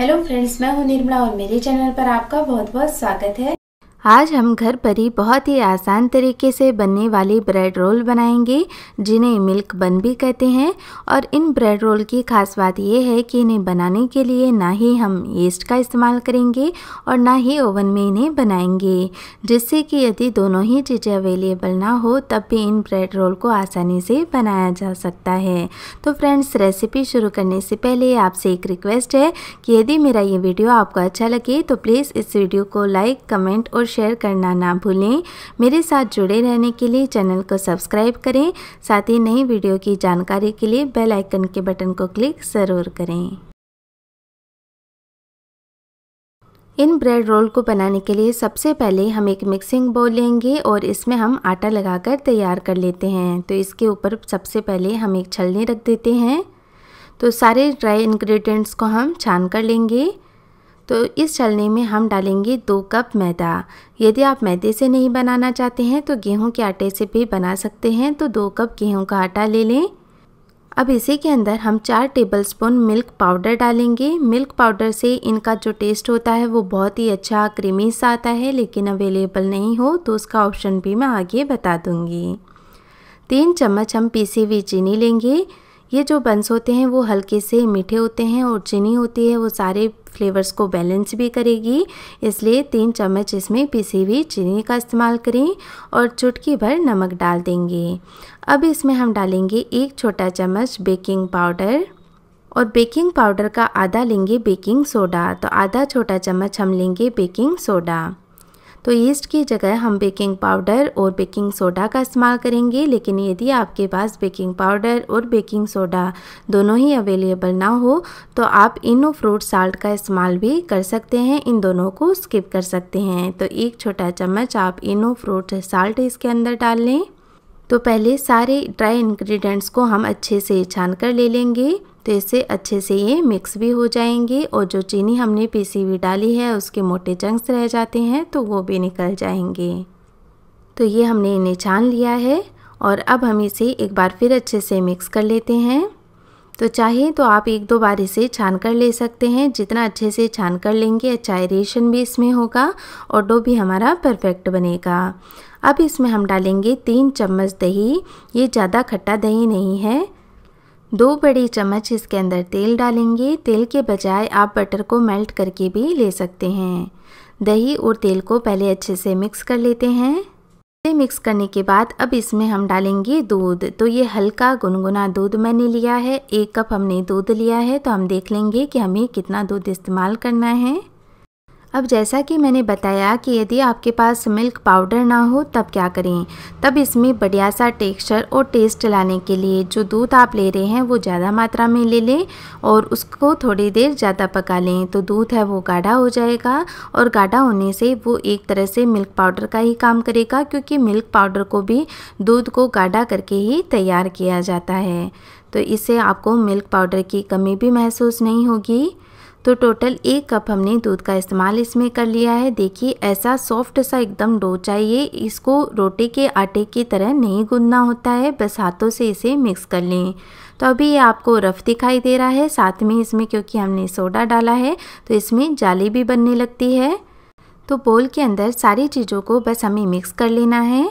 hello friends मैं हूं निर्मला और मेरे चैनल पर आपका बहुत बहुत स्वागत है आज हम घर पर ही बहुत ही आसान तरीके से बनने वाले ब्रेड रोल बनाएंगे जिन्हें मिल्क बन भी कहते हैं और इन ब्रेड रोल की खास बात यह है कि इन्हें बनाने के लिए ना ही हम ईस्ट का इस्तेमाल करेंगे और ना ही ओवन में इन्हें बनाएंगे जिससे कि यदि दोनों ही चीज़ें अवेलेबल ना हो तब भी इन ब्रेड रोल को आसानी से बनाया जा सकता है तो फ्रेंड्स रेसिपी शुरू करने से पहले आपसे एक रिक्वेस्ट है कि यदि मेरा ये वीडियो आपको अच्छा लगे तो प्लीज़ इस वीडियो को लाइक कमेंट और शेयर करना ना भूलें मेरे साथ जुड़े रहने के लिए चैनल को सब्सक्राइब करें साथ ही नई वीडियो की जानकारी के लिए बेल आइकन के बटन को क्लिक ज़रूर करें इन ब्रेड रोल को बनाने के लिए सबसे पहले हम एक मिक्सिंग बोल लेंगे और इसमें हम आटा लगाकर तैयार कर लेते हैं तो इसके ऊपर सबसे पहले हम एक छलनी रख देते हैं तो सारे ड्राई इंग्रेडिएंट्स को हम छान कर लेंगे तो इस चलने में हम डालेंगे दो कप मैदा यदि आप मैदे से नहीं बनाना चाहते हैं तो गेहूं के आटे से भी बना सकते हैं तो दो कप गेहूं का आटा ले लें अब इसी के अंदर हम चार टेबलस्पून मिल्क पाउडर डालेंगे मिल्क पाउडर से इनका जो टेस्ट होता है वो बहुत ही अच्छा क्रीमी सा आता है लेकिन अवेलेबल नहीं हो तो उसका ऑप्शन भी मैं आगे बता दूँगी तीन चम्मच हम पीसी हुई चीनी लेंगे ये जो बंस होते हैं वो हल्के से मीठे होते हैं और चीनी होती है वो सारे फ्लेवर्स को बैलेंस भी करेगी इसलिए तीन चम्मच इसमें पीसी हुई चीनी का इस्तेमाल करें और चुटकी भर नमक डाल देंगे अब इसमें हम डालेंगे एक छोटा चम्मच बेकिंग पाउडर और बेकिंग पाउडर का आधा लेंगे बेकिंग सोडा तो आधा छोटा चम्मच हम लेंगे बेकिंग सोडा तो ईस्ट की जगह हम बेकिंग पाउडर और बेकिंग सोडा का इस्तेमाल करेंगे लेकिन यदि आपके पास बेकिंग पाउडर और बेकिंग सोडा दोनों ही अवेलेबल ना हो तो आप इनो फ्रूट साल्ट का इस्तेमाल भी कर सकते हैं इन दोनों को स्किप कर सकते हैं तो एक छोटा चम्मच आप इनो फ्रूट साल्ट इसके अंदर डाल लें तो पहले सारे ड्राई इन्ग्रीडियंट्स को हम अच्छे से छान कर ले लेंगे तो इससे अच्छे से ये मिक्स भी हो जाएंगे और जो चीनी हमने पीसी हुई डाली है उसके मोटे चंक्स रह जाते हैं तो वो भी निकल जाएंगे तो ये हमने इन्हें छान लिया है और अब हम इसे एक बार फिर अच्छे से मिक्स कर लेते हैं तो चाहे तो आप एक दो बार इसे छान कर ले सकते हैं जितना अच्छे से छान कर लेंगे अच्छा एरेशन भी इसमें होगा और डो भी हमारा परफेक्ट बनेगा अब इसमें हम डालेंगे तीन चम्मच दही ये ज़्यादा खट्टा दही नहीं है दो बड़ी चम्मच इसके अंदर तेल डालेंगे तेल के बजाय आप बटर को मेल्ट करके भी ले सकते हैं दही और तेल को पहले अच्छे से मिक्स कर लेते हैं इसे मिक्स करने के बाद अब इसमें हम डालेंगे दूध तो ये हल्का गुनगुना दूध मैंने लिया है एक कप हमने दूध लिया है तो हम देख लेंगे कि हमें कितना दूध इस्तेमाल करना है अब जैसा कि मैंने बताया कि यदि आपके पास मिल्क पाउडर ना हो तब क्या करें तब इसमें बढ़िया सा टेक्सचर और टेस्ट लाने के लिए जो दूध आप ले रहे हैं वो ज़्यादा मात्रा में ले लें और उसको थोड़ी देर ज़्यादा पका लें तो दूध है वो गाढ़ा हो जाएगा और गाढ़ा होने से वो एक तरह से मिल्क पाउडर का ही काम करेगा क्योंकि मिल्क पाउडर को भी दूध को गाढ़ा करके ही तैयार किया जाता है तो इससे आपको मिल्क पाउडर की कमी भी महसूस नहीं होगी तो टोटल एक कप हमने दूध का इस्तेमाल इसमें कर लिया है देखिए ऐसा सॉफ्ट सा एकदम डो चाहिए इसको रोटी के आटे की तरह नहीं गूंदना होता है बस हाथों से इसे मिक्स कर लें तो अभी ये आपको रफ़ दिखाई दे रहा है साथ में इसमें क्योंकि हमने सोडा डाला है तो इसमें जाली भी बनने लगती है तो बोल के अंदर सारी चीज़ों को बस हमें मिक्स कर लेना है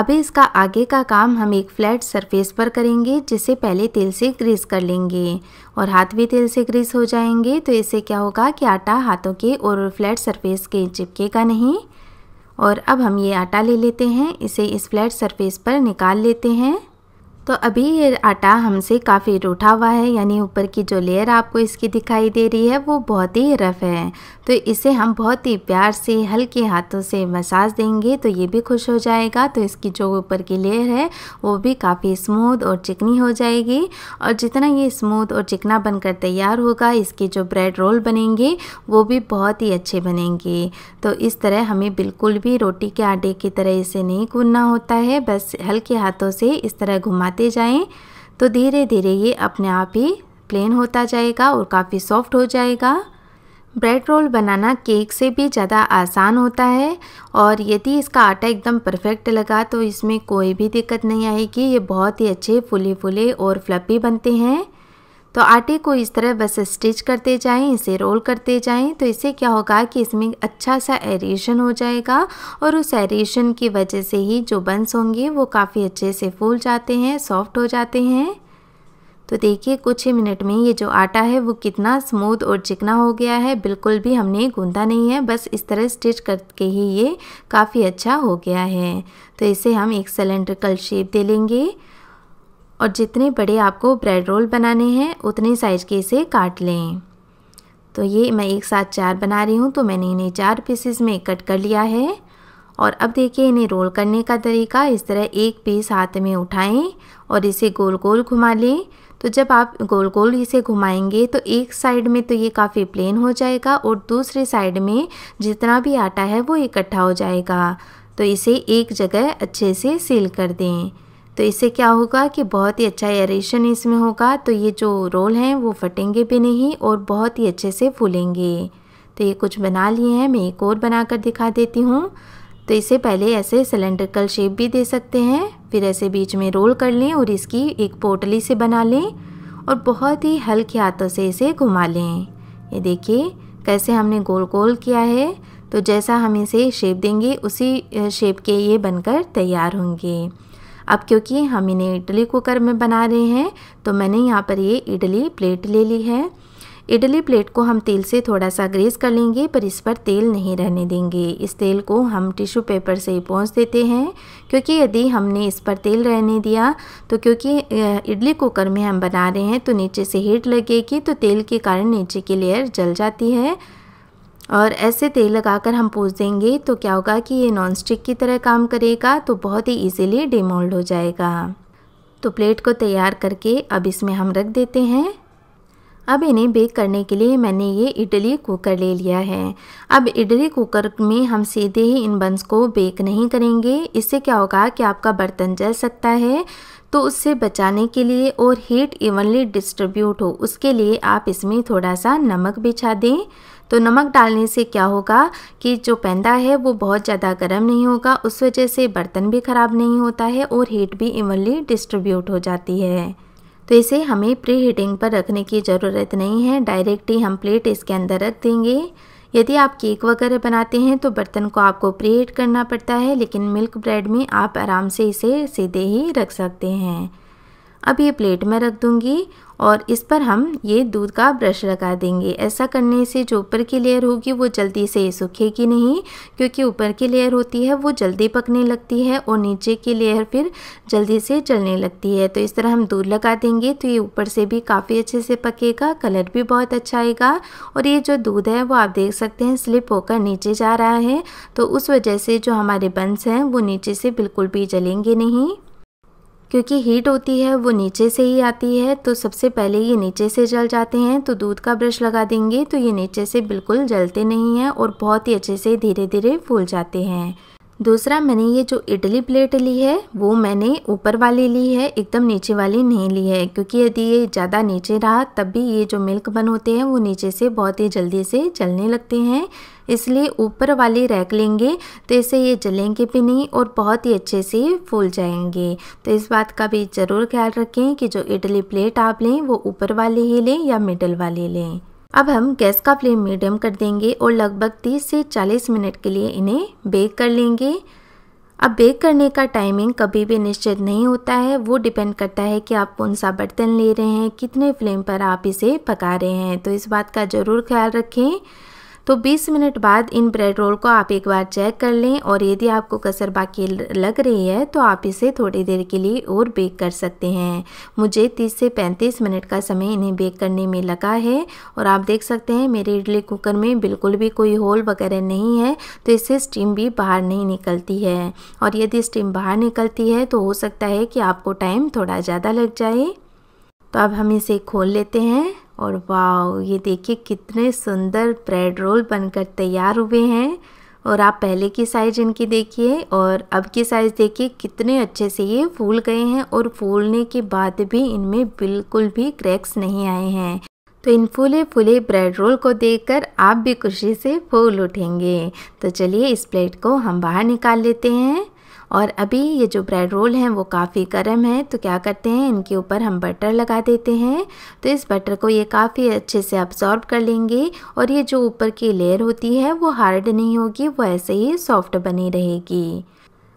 अभी इसका आगे का काम हम एक फ्लैट सरफेस पर करेंगे जिसे पहले तेल से ग्रीस कर लेंगे और हाथ भी तेल से ग्रीस हो जाएंगे तो इससे क्या होगा कि आटा हाथों के और फ्लैट सरफेस के चिपकेगा नहीं और अब हम ये आटा ले लेते हैं इसे इस फ्लैट सरफेस पर निकाल लेते हैं तो अभी ये आटा हमसे काफ़ी रूठा हुआ है यानी ऊपर की जो लेयर आपको इसकी दिखाई दे रही है वो बहुत ही रफ़ है तो इसे हम बहुत ही प्यार से हल्के हाथों से मसाज देंगे तो ये भी खुश हो जाएगा तो इसकी जो ऊपर की लेयर है वो भी काफ़ी स्मूथ और चिकनी हो जाएगी और जितना ये स्मूथ और चिकना बनकर तैयार होगा इसके जो ब्रेड रोल बनेंगे वो भी बहुत ही अच्छे बनेंगे तो इस तरह हमें बिल्कुल भी रोटी के आटे की तरह इसे नहीं गूनना होता है बस हल्के हाथों से इस तरह घुमा बनाते जाएं तो धीरे धीरे ये अपने आप ही प्लेन होता जाएगा और काफ़ी सॉफ्ट हो जाएगा ब्रेड रोल बनाना केक से भी ज़्यादा आसान होता है और यदि इसका आटा एकदम परफेक्ट लगा तो इसमें कोई भी दिक्कत नहीं आएगी ये बहुत ही अच्छे फूले फूले और फ्लपी बनते हैं तो आटे को इस तरह बस स्टिच करते जाएं इसे रोल करते जाएं तो इससे क्या होगा कि इसमें अच्छा सा एरेशन हो जाएगा और उस एरेशन की वजह से ही जो बंस होंगे वो काफ़ी अच्छे से फूल जाते हैं सॉफ्ट हो जाते हैं तो देखिए कुछ ही मिनट में ये जो आटा है वो कितना स्मूथ और चिकना हो गया है बिल्कुल भी हमने गूंदा नहीं है बस इस तरह स्टिच करके ही ये काफ़ी अच्छा हो गया है तो इसे हम एक सिलेंड्रिकल शेप दे लेंगे और जितने बड़े आपको ब्रेड रोल बनाने हैं उतने साइज़ के इसे काट लें तो ये मैं एक साथ चार बना रही हूँ तो मैंने इन्हें चार पीसेस में कट कर लिया है और अब देखिए इन्हें रोल करने का तरीका इस तरह एक पीस हाथ में उठाएं और इसे गोल गोल घुमा लें तो जब आप गोल गोल इसे घुमाएंगे तो एक साइड में तो ये काफ़ी प्लेन हो जाएगा और दूसरी साइड में जितना भी आटा है वो इकट्ठा हो जाएगा तो इसे एक जगह अच्छे से सील कर दें तो इससे क्या होगा कि बहुत ही अच्छा एरेशन इसमें होगा तो ये जो रोल हैं वो फटेंगे भी नहीं और बहुत ही अच्छे से फूलेंगे तो ये कुछ बना लिए हैं मैं एक और बना कर दिखा देती हूँ तो इसे पहले ऐसे सिलेंड्रिकल शेप भी दे सकते हैं फिर ऐसे बीच में रोल कर लें और इसकी एक पोटली से बना लें और बहुत ही हल्के हाथों से इसे घुमा लें ये देखिए कैसे हमने गोल गोल किया है तो जैसा हम इसे शेप देंगे उसी शेप के ये बनकर तैयार होंगे अब क्योंकि हम इन्हें इडली कुकर में बना रहे हैं तो मैंने यहाँ पर ये इडली प्लेट ले ली है इडली प्लेट को हम तेल से थोड़ा सा ग्रेस कर लेंगे पर इस पर तेल नहीं रहने देंगे इस तेल को हम टिश्यू पेपर से ही पहुँच देते हैं क्योंकि यदि हमने इस पर तेल रहने दिया तो क्योंकि इडली कुकर में हम बना रहे हैं तो नीचे से हीट लगेगी तो तेल के कारण नीचे की लेयर जल जाती है और ऐसे तेल लगाकर हम पोस देंगे तो क्या होगा कि ये नॉन स्टिक की तरह काम करेगा तो बहुत ही इजीली डिमोल्ड हो जाएगा तो प्लेट को तैयार करके अब इसमें हम रख देते हैं अब इन्हें बेक करने के लिए मैंने ये इडली कुकर ले लिया है अब इडली कुकर में हम सीधे ही इन बंस को बेक नहीं करेंगे इससे क्या होगा कि आपका बर्तन जल सकता है तो उससे बचाने के लिए और हीट इवनली डिस्ट्रीब्यूट हो उसके लिए आप इसमें थोड़ा सा नमक बिछा दें तो नमक डालने से क्या होगा कि जो पैंदा है वो बहुत ज़्यादा गर्म नहीं होगा उस वजह से बर्तन भी ख़राब नहीं होता है और हीट भी इवनली डिस्ट्रीब्यूट हो जाती है तो इसे हमें प्री हीटिंग पर रखने की ज़रूरत नहीं है डायरेक्ट ही हम प्लेट इसके अंदर रख देंगे यदि आप केक वगैरह बनाते हैं तो बर्तन को आपको प्री हीट करना पड़ता है लेकिन मिल्क ब्रेड में आप आराम से इसे सीधे ही रख सकते हैं अब ये प्लेट में रख दूँगी और इस पर हम ये दूध का ब्रश लगा देंगे ऐसा करने से जो ऊपर की लेयर होगी वो जल्दी से सूखेगी नहीं क्योंकि ऊपर की लेयर होती है वो जल्दी पकने लगती है और नीचे की लेयर फिर जल्दी से जलने लगती है तो इस तरह हम दूध लगा देंगे तो ये ऊपर से भी काफ़ी अच्छे से पकेगा कलर भी बहुत अच्छा आएगा और ये जो दूध है वो आप देख सकते हैं स्लिप होकर नीचे जा रहा है तो उस वजह से जो हमारे बंस हैं वो नीचे से बिल्कुल भी जलेंगे नहीं क्योंकि हीट होती है वो नीचे से ही आती है तो सबसे पहले ये नीचे से जल जाते हैं तो दूध का ब्रश लगा देंगे तो ये नीचे से बिल्कुल जलते नहीं हैं और बहुत ही अच्छे से धीरे धीरे फूल जाते हैं दूसरा मैंने ये जो इडली प्लेट ली है वो मैंने ऊपर वाली ली है एकदम नीचे वाली नहीं ली है क्योंकि यदि ये ज़्यादा नीचे रहा तब भी ये जो मिल्क बन होते हैं वो नीचे से बहुत ही जल्दी से जलने लगते हैं इसलिए ऊपर वाली रैक लेंगे तो इसे ये जलेंगे भी नहीं और बहुत ही अच्छे से फूल जाएंगे तो इस बात का भी ज़रूर ख्याल रखें कि जो इडली प्लेट आप लें वो ऊपर वाली ही लें या मिडल वाली लें अब हम गैस का फ्लेम मीडियम कर देंगे और लगभग 30 से 40 मिनट के लिए इन्हें बेक कर लेंगे अब बेक करने का टाइमिंग कभी भी निश्चित नहीं होता है वो डिपेंड करता है कि आप कौन सा बर्तन ले रहे हैं कितने फ्लेम पर आप इसे पका रहे हैं तो इस बात का ज़रूर ख्याल रखें तो 20 मिनट बाद इन ब्रेड रोल को आप एक बार चेक कर लें और यदि आपको कसर बाकी लग रही है तो आप इसे थोड़ी देर के लिए और बेक कर सकते हैं मुझे 30 से 35 मिनट का समय इन्हें बेक करने में लगा है और आप देख सकते हैं मेरे इडली कुकर में बिल्कुल भी कोई होल वगैरह नहीं है तो इससे स्टीम भी बाहर नहीं निकलती है और यदि स्टीम बाहर निकलती है तो हो सकता है कि आपको टाइम थोड़ा ज़्यादा लग जाए तो अब हम इसे खोल लेते हैं और वाओ ये देखिए कितने सुंदर ब्रेड रोल बनकर तैयार हुए हैं और आप पहले की साइज़ इनकी देखिए और अब की साइज़ देखिए कितने अच्छे से ये फूल गए हैं और फूलने के बाद भी इनमें बिल्कुल भी क्रैक्स नहीं आए हैं तो इन फूले फूले ब्रेड रोल को देखकर आप भी खुशी से फूल उठेंगे तो चलिए इस प्लेट को हम बाहर निकाल लेते हैं और अभी ये जो ब्रेड रोल हैं वो काफ़ी गर्म है तो क्या करते हैं इनके ऊपर हम बटर लगा देते हैं तो इस बटर को ये काफ़ी अच्छे से अब्जॉर्ब कर लेंगे और ये जो ऊपर की लेयर होती है वो हार्ड नहीं होगी वो ऐसे ही सॉफ्ट बनी रहेगी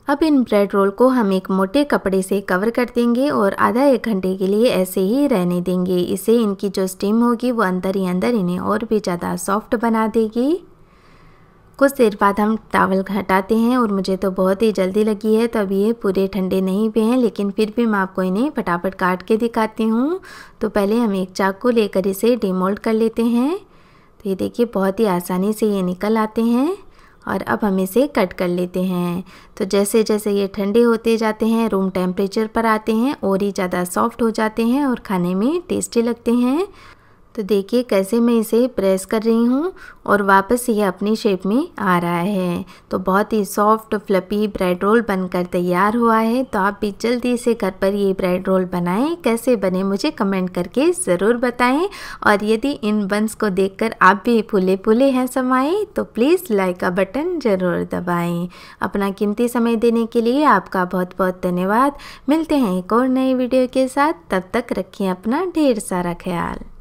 अब इन ब्रेड रोल को हम एक मोटे कपड़े से कवर कर देंगे और आधा एक घंटे के लिए ऐसे ही रहने देंगे इसे इनकी जो स्टीम होगी वो अंदर ही अंदर इन्हें और भी ज़्यादा सॉफ्ट बना देगी कुछ देर बाद हम चावल हटाते हैं और मुझे तो बहुत ही जल्दी लगी है तो अभी ये पूरे ठंडे नहीं भी हैं लेकिन फिर भी मैं आपको इन्हें फटाफट काट के दिखाती हूँ तो पहले हम एक चाकू लेकर इसे डिमोल्ड कर लेते हैं तो ये देखिए बहुत ही आसानी से ये निकल आते हैं और अब हम इसे कट कर लेते हैं तो जैसे जैसे ये ठंडे होते जाते हैं रूम टेम्परेचर पर आते हैं और ही ज़्यादा सॉफ्ट हो जाते हैं और खाने में टेस्टी लगते हैं तो देखिए कैसे मैं इसे प्रेस कर रही हूँ और वापस ये अपनी शेप में आ रहा है तो बहुत ही सॉफ्ट फ्लपी ब्रेड रोल बनकर तैयार हुआ है तो आप भी जल्दी से घर पर ये ब्रेड रोल बनाएं कैसे बने मुझे कमेंट करके ज़रूर बताएं और यदि इन बंस को देखकर आप भी फूले फूले हैं समाएँ तो प्लीज़ लाइक का बटन ज़रूर दबाएँ अपना कीमती समय देने के लिए आपका बहुत बहुत धन्यवाद मिलते हैं एक और नए वीडियो के साथ तब तक रखें अपना ढेर सारा ख्याल